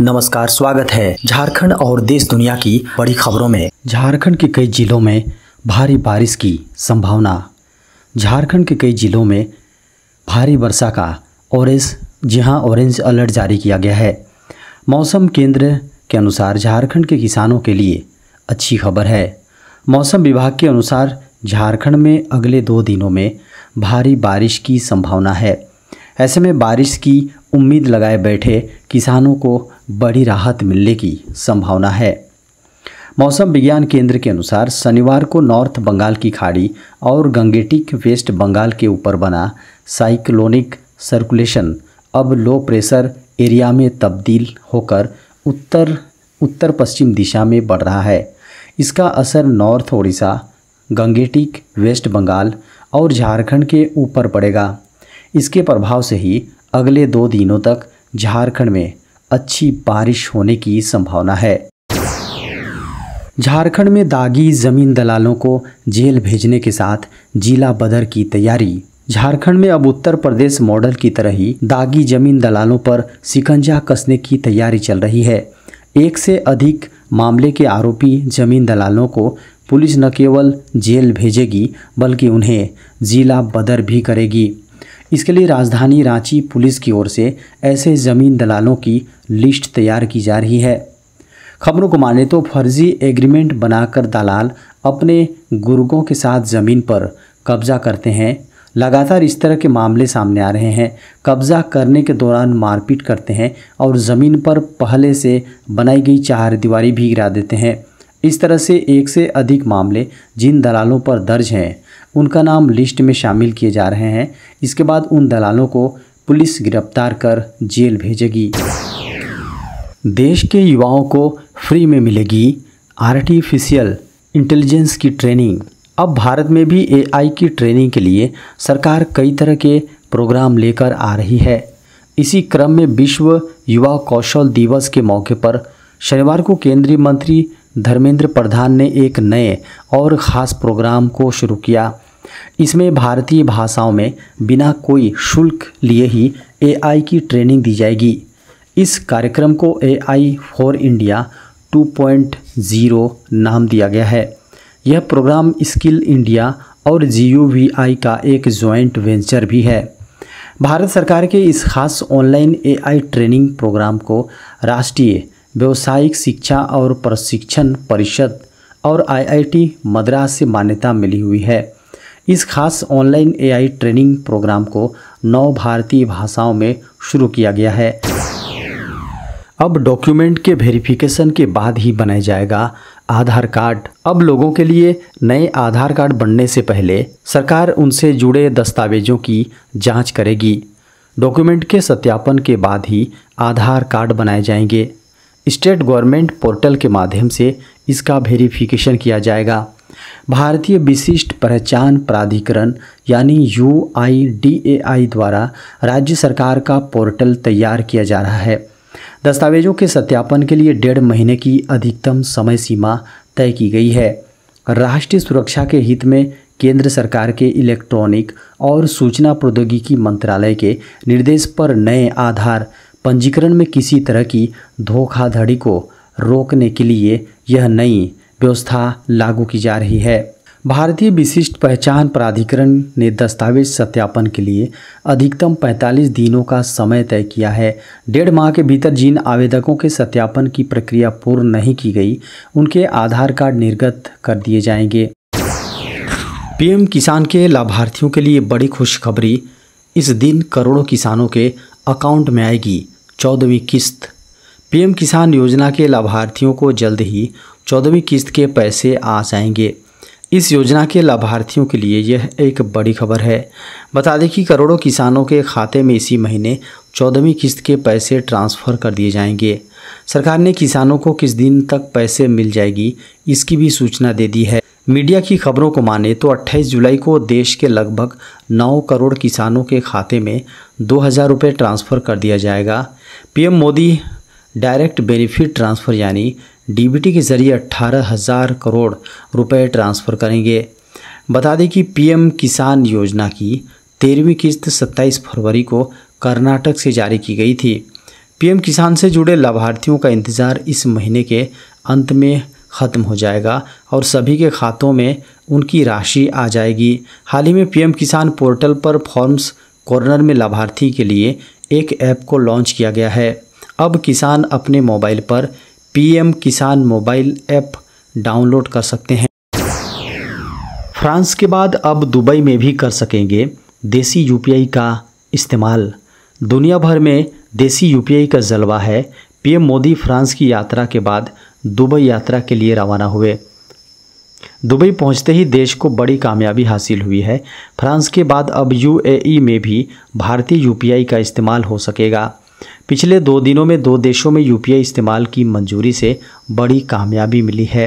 नमस्कार स्वागत है झारखंड और देश दुनिया की बड़ी खबरों में झारखंड के कई जिलों में भारी बारिश की संभावना झारखंड के कई जिलों में भारी वर्षा का ऑरेंज जी ऑरेंज अलर्ट जारी किया गया है मौसम केंद्र के अनुसार झारखंड के किसानों के लिए अच्छी खबर है मौसम विभाग के अनुसार झारखंड में अगले दो दिनों में भारी बारिश की संभावना है ऐसे में बारिश की उम्मीद लगाए बैठे किसानों को बड़ी राहत मिलने की संभावना है मौसम विज्ञान केंद्र के अनुसार शनिवार को नॉर्थ बंगाल की खाड़ी और गंगेटिक वेस्ट बंगाल के ऊपर बना साइक्लोनिक सर्कुलेशन अब लो प्रेशर एरिया में तब्दील होकर उत्तर उत्तर पश्चिम दिशा में बढ़ रहा है इसका असर north Odisha Gangetic west Bengal और झारखंड के ऊपर पड़ेगा इसके प्रभाव से ही अगले दो दिनों तक झारखंड में अच्छी बारिश होने की संभावना है झारखंड में दागी जमीन दलालों को जेल भेजने के साथ जिला बदर की तैयारी झारखंड में अब उत्तर प्रदेश मॉडल की तरह ही दागी जमीन दलालों पर सिकंजा कसने की तैयारी चल रही है एक से अधिक मामले के आरोपी जमीन दलालों को पुलिस न केवल जेल भेजेगी बल्कि उन्हें जिला बदर भी करेगी इसके लिए राजधानी रांची पुलिस की ओर से ऐसे ज़मीन दलालों की लिस्ट तैयार की जा रही है खबरों को माने तो फर्जी एग्रीमेंट बनाकर दलाल अपने गुर्गों के साथ ज़मीन पर कब्जा करते हैं लगातार इस तरह के मामले सामने आ रहे हैं कब्जा करने के दौरान मारपीट करते हैं और ज़मीन पर पहले से बनाई गई चार दीवारी भी गिरा देते हैं इस तरह से एक से अधिक मामले जिन दलालों पर दर्ज हैं उनका नाम लिस्ट में शामिल किए जा रहे हैं इसके बाद उन दलालों को पुलिस गिरफ्तार कर जेल भेजेगी देश के युवाओं को फ्री में मिलेगी आर्टिफिशियल इंटेलिजेंस की ट्रेनिंग अब भारत में भी एआई की ट्रेनिंग के लिए सरकार कई तरह के प्रोग्राम लेकर आ रही है इसी क्रम में विश्व युवा कौशल दिवस के मौके पर शनिवार को केंद्रीय मंत्री धर्मेंद्र प्रधान ने एक नए और ख़ास प्रोग्राम को शुरू किया इसमें भारतीय भाषाओं में बिना कोई शुल्क लिए ही एआई की ट्रेनिंग दी जाएगी इस कार्यक्रम को एआई फॉर इंडिया 2.0 नाम दिया गया है यह प्रोग्राम स्किल इंडिया और जी का एक जॉइंट वेंचर भी है भारत सरकार के इस खास ऑनलाइन एआई ट्रेनिंग प्रोग्राम को राष्ट्रीय व्यावसायिक शिक्षा और प्रशिक्षण परिषद और आईआईटी मद्रास से मान्यता मिली हुई है इस खास ऑनलाइन एआई ट्रेनिंग प्रोग्राम को नौ भारतीय भाषाओं में शुरू किया गया है अब डॉक्यूमेंट के वेरिफिकेशन के बाद ही बनाया जाएगा आधार कार्ड अब लोगों के लिए नए आधार कार्ड बनने से पहले सरकार उनसे जुड़े दस्तावेजों की जांच करेगी डॉक्यूमेंट के सत्यापन के बाद ही आधार कार्ड बनाए जाएंगे स्टेट गवर्नमेंट पोर्टल के माध्यम से इसका वेरिफिकेशन किया जाएगा भारतीय विशिष्ट पहचान प्राधिकरण यानी यू द्वारा राज्य सरकार का पोर्टल तैयार किया जा रहा है दस्तावेजों के सत्यापन के लिए डेढ़ महीने की अधिकतम समय सीमा तय की गई है राष्ट्रीय सुरक्षा के हित में केंद्र सरकार के इलेक्ट्रॉनिक और सूचना प्रौद्योगिकी मंत्रालय के निर्देश पर नए आधार पंजीकरण में किसी तरह की धोखाधड़ी को रोकने के लिए यह नई व्यवस्था लागू की जा रही है भारतीय विशिष्ट पहचान प्राधिकरण ने दस्तावेज सत्यापन के लिए अधिकतम 45 दिनों का समय तय किया है डेढ़ माह के भीतर जिन आवेदकों के सत्यापन की प्रक्रिया पूर्ण नहीं की गई उनके आधार कार्ड निर्गत कर दिए जाएंगे पीएम किसान के लाभार्थियों के लिए बड़ी खुशखबरी इस दिन करोड़ों किसानों के अकाउंट में आएगी चौदहवीं किस्त पीएम किसान योजना के लाभार्थियों को जल्द ही चौदहवीं किस्त के पैसे आ जाएंगे इस योजना के लाभार्थियों के लिए यह एक बड़ी खबर है बता दें कि करोड़ों किसानों के खाते में इसी महीने चौदहवीं किस्त के पैसे ट्रांसफ़र कर दिए जाएंगे सरकार ने किसानों को किस दिन तक पैसे मिल जाएगी इसकी भी सूचना दे दी है मीडिया की खबरों को माने तो 28 जुलाई को देश के लगभग 9 करोड़ किसानों के खाते में दो हज़ार रुपये ट्रांसफ़र कर दिया जाएगा PM Modi direct benefit transfer यानी डीबीटी के ज़रिए अट्ठारह हज़ार करोड़ रुपए ट्रांसफ़र करेंगे बता दें कि पीएम किसान योजना की तेरहवीं किस्त 27 फरवरी को कर्नाटक से जारी की गई थी पीएम किसान से जुड़े लाभार्थियों का इंतज़ार इस महीने के अंत में ख़त्म हो जाएगा और सभी के खातों में उनकी राशि आ जाएगी हाल ही में पीएम किसान पोर्टल पर फॉर्म्स कॉर्नर में लाभार्थी के लिए एक ऐप को लॉन्च किया गया है अब किसान अपने मोबाइल पर पीएम किसान मोबाइल ऐप डाउनलोड कर सकते हैं फ्रांस के बाद अब दुबई में भी कर सकेंगे देसी यूपीआई का इस्तेमाल दुनिया भर में देसी यूपीआई का जलवा है पीएम मोदी फ्रांस की यात्रा के बाद दुबई यात्रा के लिए रवाना हुए दुबई पहुंचते ही देश को बड़ी कामयाबी हासिल हुई है फ्रांस के बाद अब यूएई में भी भारतीय यूपीआई का इस्तेमाल हो सकेगा पिछले दो दिनों में दो देशों में यूपीआई इस्तेमाल की मंजूरी से बड़ी कामयाबी मिली है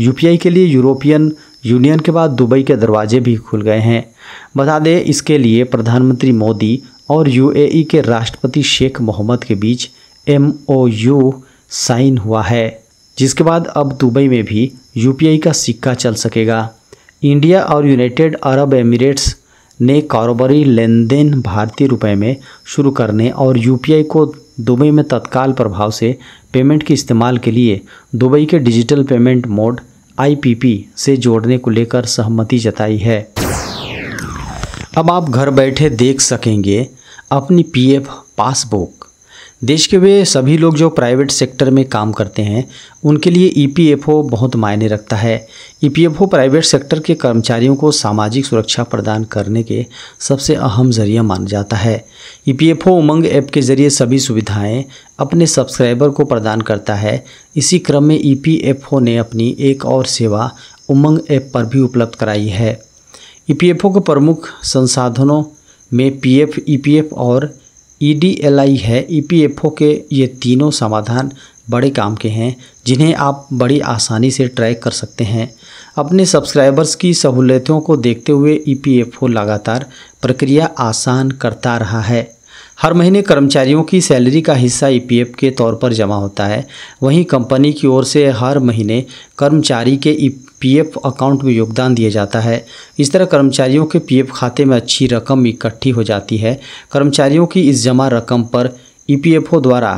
यूपीआई के लिए यूरोपियन यूनियन के बाद दुबई के दरवाजे भी खुल गए हैं बता दें इसके लिए प्रधानमंत्री मोदी और यूएई के राष्ट्रपति शेख मोहम्मद के बीच एम साइन हुआ है जिसके बाद अब दुबई में भी यूपीआई का सिक्का चल सकेगा इंडिया और यूनाइटेड अरब एमिरेट्स ने कारोबारी लेन देन भारतीय रुपए में शुरू करने और यूपीआई को दुबई में तत्काल प्रभाव से पेमेंट के इस्तेमाल के लिए दुबई के डिजिटल पेमेंट मोड आईपीपी से जोड़ने को लेकर सहमति जताई है अब आप घर बैठे देख सकेंगे अपनी पीएफ पासबुक देश के वे सभी लोग जो प्राइवेट सेक्टर में काम करते हैं उनके लिए ईपीएफओ e बहुत मायने रखता है ईपीएफओ e प्राइवेट सेक्टर के कर्मचारियों को सामाजिक सुरक्षा प्रदान करने के सबसे अहम जरिया माना जाता है ईपीएफओ e उमंग ऐप के जरिए सभी सुविधाएं अपने सब्सक्राइबर को प्रदान करता है इसी क्रम में ई ने अपनी एक और सेवा उमंग ऐप पर भी उपलब्ध कराई है ई के प्रमुख संसाधनों में पी एफ और ई e है ई e के ये तीनों समाधान बड़े काम के हैं जिन्हें आप बड़ी आसानी से ट्रैक कर सकते हैं अपने सब्सक्राइबर्स की सहूलियतों को देखते हुए ई e लगातार प्रक्रिया आसान करता रहा है हर महीने कर्मचारियों की सैलरी का हिस्सा ईपीएफ के तौर पर जमा होता है वहीं कंपनी की ओर से हर महीने कर्मचारी के पीएफ अकाउंट में योगदान दिया जाता है इस तरह कर्मचारियों के पीएफ खाते में अच्छी रकम इकट्ठी हो जाती है कर्मचारियों की इस जमा रकम पर ईपीएफओ द्वारा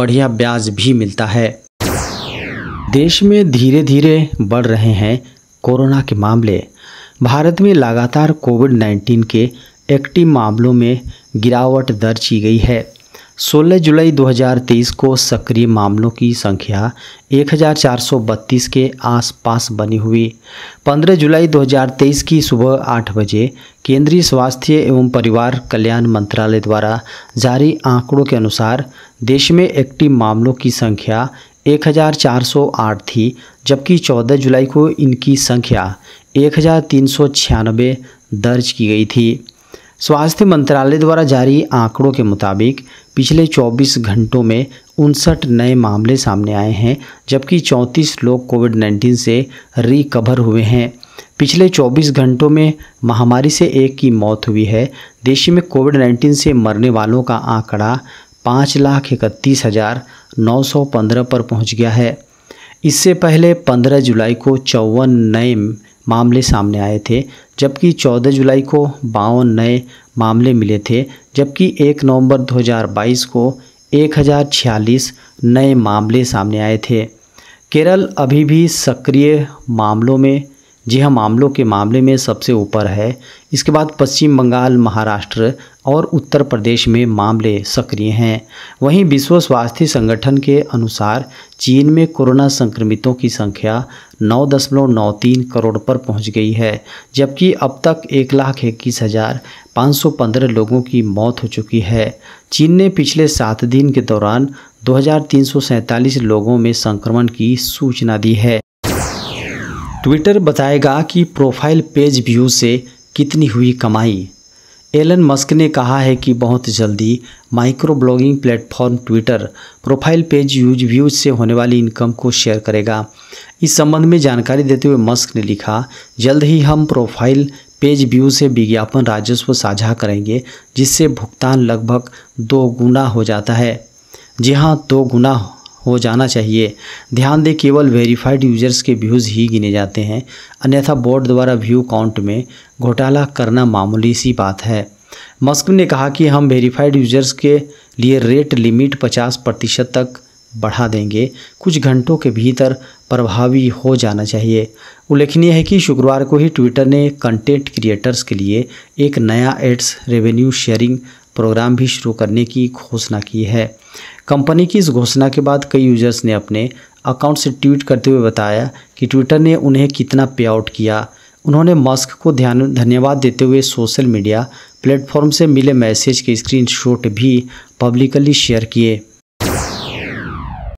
बढ़िया ब्याज भी मिलता है देश में धीरे धीरे बढ़ रहे हैं कोरोना के मामले भारत में लगातार कोविड 19 के एक्टिव मामलों में गिरावट दर्ज की गई है 16 जुलाई 2023 को सक्रिय मामलों की संख्या 1432 के आसपास बनी हुई 15 जुलाई 2023 की सुबह 8 बजे केंद्रीय स्वास्थ्य एवं परिवार कल्याण मंत्रालय द्वारा जारी आंकड़ों के अनुसार देश में एक्टिव मामलों की संख्या 1408 थी जबकि 14 जुलाई को इनकी संख्या एक दर्ज की गई थी स्वास्थ्य मंत्रालय द्वारा जारी आंकड़ों के मुताबिक पिछले 24 घंटों में उनसठ नए मामले सामने आए हैं जबकि 34 लोग कोविड 19 से रिकवर हुए हैं पिछले 24 घंटों में महामारी से एक की मौत हुई है देश में कोविड 19 से मरने वालों का आंकड़ा पाँच लाख इकतीस हज़ार नौ सौ पंद्रह पर पहुंच गया है इससे पहले 15 जुलाई को चौवन नए मामले सामने आए थे जबकि 14 जुलाई को बावन नए मामले मिले थे जबकि 1 नवंबर 2022 को एक नए मामले सामने आए थे केरल अभी भी सक्रिय मामलों में जी हाँ मामलों के मामले में सबसे ऊपर है इसके बाद पश्चिम बंगाल महाराष्ट्र और उत्तर प्रदेश में मामले सक्रिय हैं वहीं विश्व स्वास्थ्य संगठन के अनुसार चीन में कोरोना संक्रमितों की संख्या 9.93 करोड़ पर पहुंच गई है जबकि अब तक एक लाख इक्कीस हज़ार पाँच लोगों की मौत हो चुकी है चीन ने पिछले सात दिन के दौरान दो लोगों में संक्रमण की सूचना दी है ट्विटर बताएगा कि प्रोफाइल पेज व्यू से कितनी हुई कमाई एलन मस्क ने कहा है कि बहुत जल्दी micro blogging platform Twitter profile page use views से होने वाली इनकम को शेयर करेगा इस संबंध में जानकारी देते हुए मस्क ने लिखा जल्द ही हम प्रोफाइल पेज व्यू से विज्ञापन राजस्व साझा करेंगे जिससे भुगतान लगभग दो गुना हो जाता है जी हाँ दो गुना हो जाना चाहिए ध्यान दें केवल वेरीफाइड यूजर्स के व्यूज़ ही गिने जाते हैं अन्यथा बोर्ड द्वारा व्यू काउंट में घोटाला करना मामूली सी बात है मस्क ने कहा कि हम वेरीफाइड यूजर्स के लिए रेट लिमिट 50 प्रतिशत तक बढ़ा देंगे कुछ घंटों के भीतर प्रभावी हो जाना चाहिए उल्लेखनीय है कि शुक्रवार को ही ट्विटर ने कंटेंट क्रिएटर्स के लिए एक नया एड्स रेवेन्यू शेयरिंग प्रोग्राम भी शुरू करने की घोषणा की है कंपनी की इस घोषणा के बाद कई यूजर्स ने अपने अकाउंट से ट्वीट करते हुए बताया कि ट्विटर ने उन्हें कितना पे आउट किया उन्होंने मस्क को ध्यान धन्यवाद देते हुए सोशल मीडिया प्लेटफॉर्म से मिले मैसेज के स्क्रीनशॉट भी पब्लिकली शेयर किए